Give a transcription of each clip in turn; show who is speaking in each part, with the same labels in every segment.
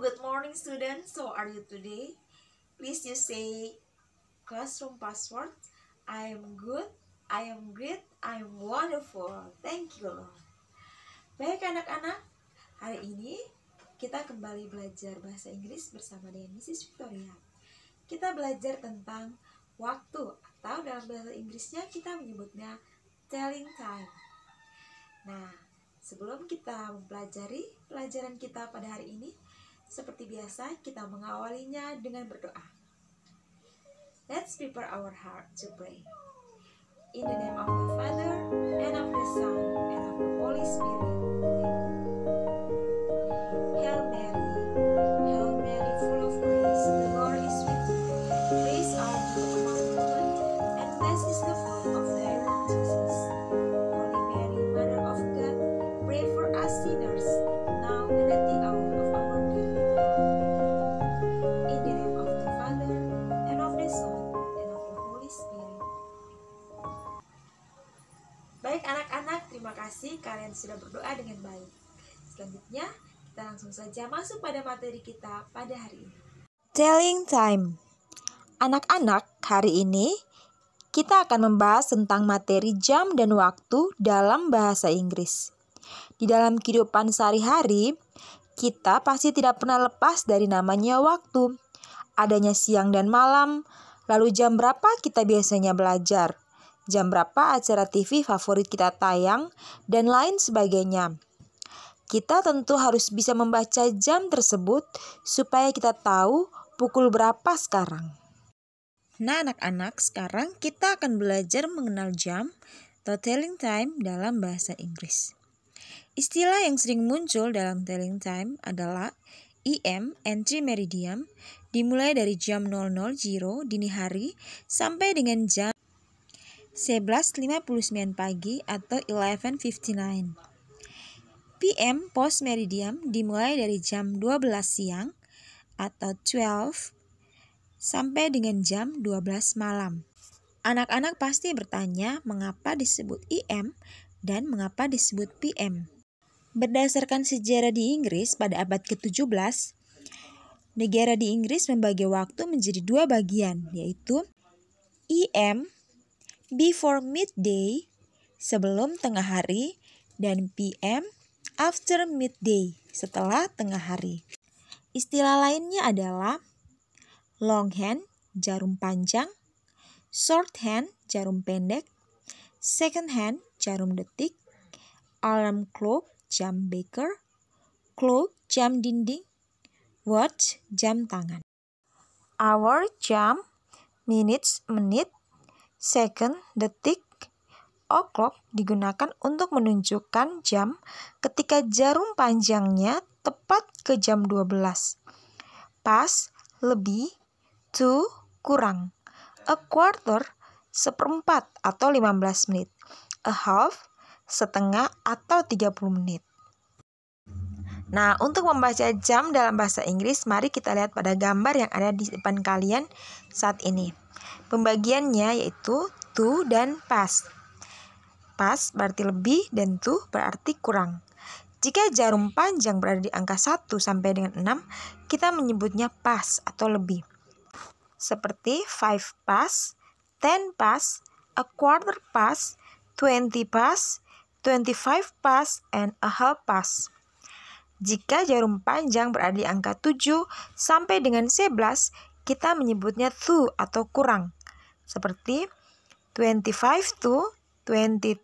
Speaker 1: good morning students. So are you today? Please you say classroom password. I am good, I am great, I am wonderful. Thank you Baik anak-anak, hari ini kita kembali belajar bahasa Inggris bersama dengan Mrs. Victoria. Kita belajar tentang waktu atau dalam bahasa Inggrisnya kita menyebutnya telling time. Nah, sebelum kita mempelajari pelajaran kita pada hari ini, seperti biasa, kita mengawalinya dengan berdoa. Let's prepare our heart to pray. In the name of the Father, and of the Son, and of the Holy Spirit. Hail Mary, Hail Mary, full of grace, the Lord is with Blessed are you among women, and blessed is the fruit Terima kasih kalian sudah berdoa dengan baik. Selanjutnya, kita langsung saja masuk pada materi kita pada hari ini. Telling time. Anak-anak, hari ini kita akan membahas tentang materi jam dan waktu dalam bahasa Inggris. Di dalam kehidupan sehari-hari, kita pasti tidak pernah lepas dari namanya waktu. Adanya siang dan malam, lalu jam berapa kita biasanya belajar? jam berapa acara TV favorit kita tayang, dan lain sebagainya. Kita tentu harus bisa membaca jam tersebut supaya kita tahu pukul berapa sekarang. Nah, anak-anak, sekarang kita akan belajar mengenal jam atau telling time dalam bahasa Inggris. Istilah yang sering muncul dalam telling time adalah EM, entry meridian, dimulai dari jam 00.00 dini hari sampai dengan jam 11.59 pagi atau 11.59. PM post meridiem dimulai dari jam 12 siang atau 12 sampai dengan jam 12 malam. Anak-anak pasti bertanya mengapa disebut IM dan mengapa disebut PM. Berdasarkan sejarah di Inggris pada abad ke-17, negara di Inggris membagi waktu menjadi dua bagian, yaitu IM before midday sebelum tengah hari dan PM after midday setelah tengah hari. Istilah lainnya adalah long hand jarum panjang, short hand jarum pendek, second hand jarum detik, alarm clock jam baker, clock jam dinding, watch jam tangan. Hour jam, minutes menit, second, detik, o'clock digunakan untuk menunjukkan jam ketika jarum panjangnya tepat ke jam 12. Pas, lebih, to, kurang. A quarter, seperempat atau 15 menit. A half, setengah atau 30 menit. Nah, untuk membaca jam dalam bahasa Inggris, mari kita lihat pada gambar yang ada di depan kalian saat ini. Pembagiannya yaitu to dan pas. Pas berarti lebih dan to berarti kurang. Jika jarum panjang berada di angka 1 sampai dengan 6, kita menyebutnya pas atau lebih. Seperti 5 pas, 10 pas, a quarter pas, 20 pas, 25 pas, and a half pas. Jika jarum panjang berada di angka 7 sampai dengan 11, kita menyebutnya two atau kurang. Seperti 25 to, 22,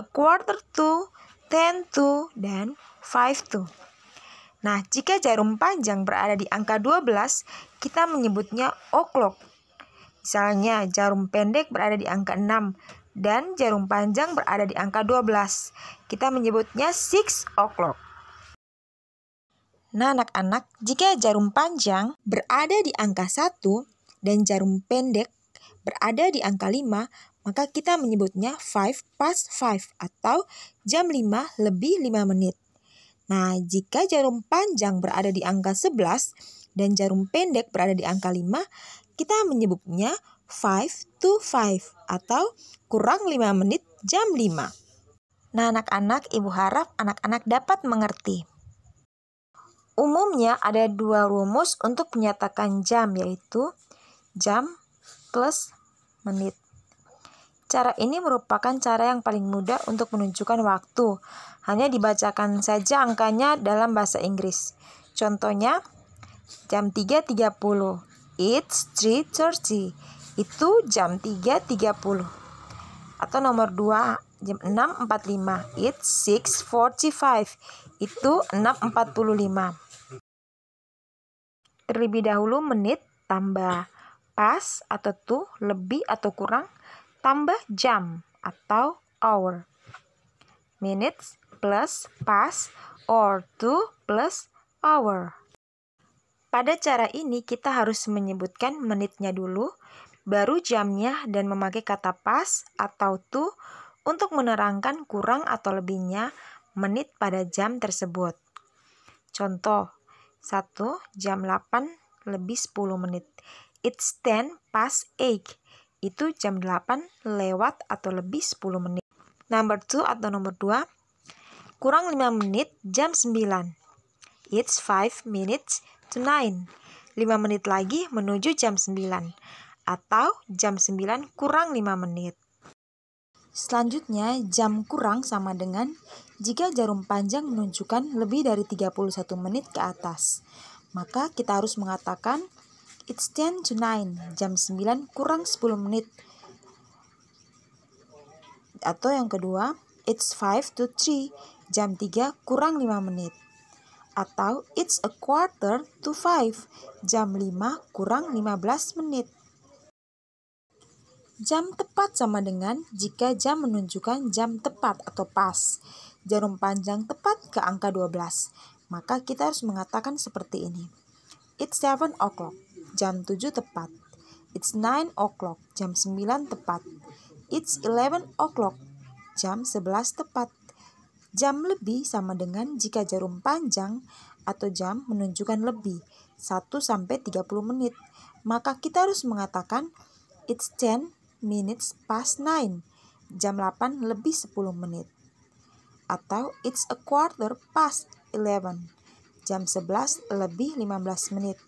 Speaker 1: a quarter to, 10 to, dan 5 to. Nah, jika jarum panjang berada di angka 12, kita menyebutnya o'clock. Misalnya, jarum pendek berada di angka 6 dan jarum panjang berada di angka 12. Kita menyebutnya 6 o'clock. Nah anak-anak, jika jarum panjang berada di angka 1 dan jarum pendek berada di angka 5, maka kita menyebutnya 5 past 5 atau jam 5 lebih 5 menit. Nah, jika jarum panjang berada di angka 11 dan jarum pendek berada di angka 5, kita menyebutnya 5 to 5 atau kurang 5 menit jam 5. Nah, anak-anak, ibu harap anak-anak dapat mengerti. Umumnya ada dua rumus untuk menyatakan jam yaitu jam plus menit. Cara ini merupakan cara yang paling mudah untuk menunjukkan waktu. Hanya dibacakan saja angkanya dalam bahasa Inggris. Contohnya, jam 3.30. It's 3.30. Itu jam 3.30. Atau nomor 2, jam 6.45. It's 6.45. Itu 6.45 terlebih dahulu menit tambah pas atau tuh lebih atau kurang tambah jam atau hour. Minutes plus pas or to plus hour. Pada cara ini kita harus menyebutkan menitnya dulu, baru jamnya dan memakai kata pas atau to untuk menerangkan kurang atau lebihnya menit pada jam tersebut. Contoh, 1. Jam 8 lebih 10 menit. It's 10 past 8. Itu jam 8 lewat atau lebih 10 menit. Number 2 atau nomor 2. Kurang 5 menit jam 9. It's 5 minutes to 9. 5 menit lagi menuju jam 9 atau jam 9 kurang 5 menit. Selanjutnya, jam kurang sama dengan jika jarum panjang menunjukkan lebih dari 31 menit ke atas. Maka kita harus mengatakan it's 10 to 9, jam 9 kurang 10 menit. Atau yang kedua, it's 5 to 3, jam 3 kurang 5 menit. Atau it's a quarter to 5, jam 5 kurang 15 menit. Jam tepat sama dengan jika jam menunjukkan jam tepat atau pas. Jarum panjang tepat ke angka 12. Maka kita harus mengatakan seperti ini. It's 7 o'clock. Jam 7 tepat. It's 9 o'clock. Jam 9 tepat. It's 11 o'clock. Jam 11 tepat. Jam lebih sama dengan jika jarum panjang atau jam menunjukkan lebih 1 sampai 30 menit. Maka kita harus mengatakan it's 10 minutes past nine. Jam 8 lebih 10 menit. Atau it's a quarter past 11. Jam 11 lebih 15 menit.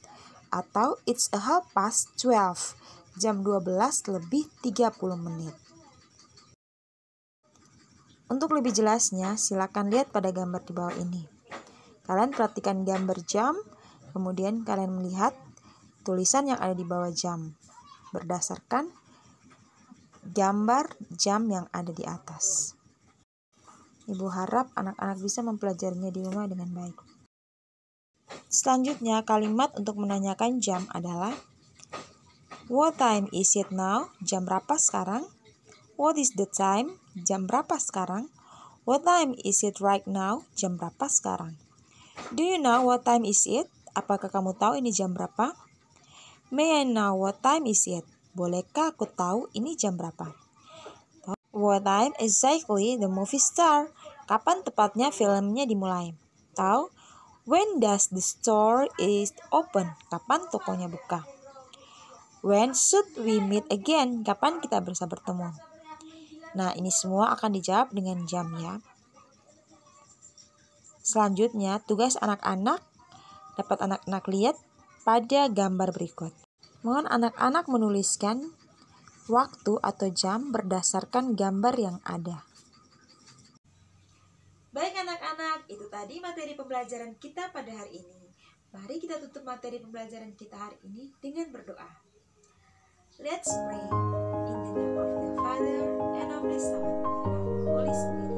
Speaker 1: Atau it's a half past 12. Jam 12 lebih 30 menit. Untuk lebih jelasnya, silakan lihat pada gambar di bawah ini. Kalian perhatikan gambar jam, kemudian kalian melihat tulisan yang ada di bawah jam berdasarkan gambar jam yang ada di atas. Ibu harap anak-anak bisa mempelajarinya di rumah dengan baik. Selanjutnya, kalimat untuk menanyakan jam adalah What time is it now? Jam berapa sekarang? What is the time? Jam berapa sekarang? What time is it right now? Jam berapa sekarang? Do you know what time is it? Apakah kamu tahu ini jam berapa? May I know what time is it? Bolehkah aku tahu ini jam berapa? What time exactly the movie start? Kapan tepatnya filmnya dimulai? Tahu? When does the store is open? Kapan tokonya buka? When should we meet again? Kapan kita bisa bertemu? Nah, ini semua akan dijawab dengan jam ya. Selanjutnya, tugas anak-anak dapat anak-anak lihat pada gambar berikut. Mohon anak-anak menuliskan waktu atau jam berdasarkan gambar yang ada. Baik anak-anak, itu tadi materi pembelajaran kita pada hari ini. Mari kita tutup materi pembelajaran kita hari ini dengan berdoa. Let's pray in the name of the Father and of the Son and of the Holy Spirit.